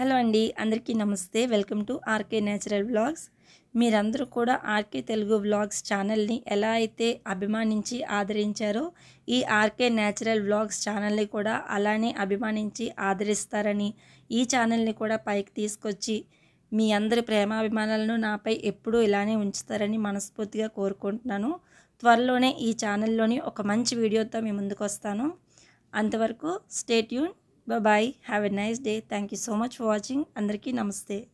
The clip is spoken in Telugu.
హలో అండి అందరికీ నమస్తే welcome to R K natural vlogs మీరందరూ కూడా ఆర్కే తెలుగు వ్లాగ్స్ ఛానల్ని ఎలా అయితే అభిమానించి ఆదరించారో ఈ ఆర్కే న్యాచురల్ వ్లాగ్స్ ఛానల్ని కూడా అలానే అభిమానించి ఆదరిస్తారని ఈ ఛానల్ని కూడా పైకి తీసుకొచ్చి మీ అందరి ప్రేమాభిమానాలను నాపై ఎప్పుడూ ఇలానే ఉంచుతారని మనస్ఫూర్తిగా కోరుకుంటున్నాను త్వరలోనే ఈ ఛానల్లోని ఒక మంచి వీడియోతో మీ ముందుకు వస్తాను అంతవరకు stay tuned Bye-bye. Have a nice day. Thank you so much for watching. Andriki Namaste.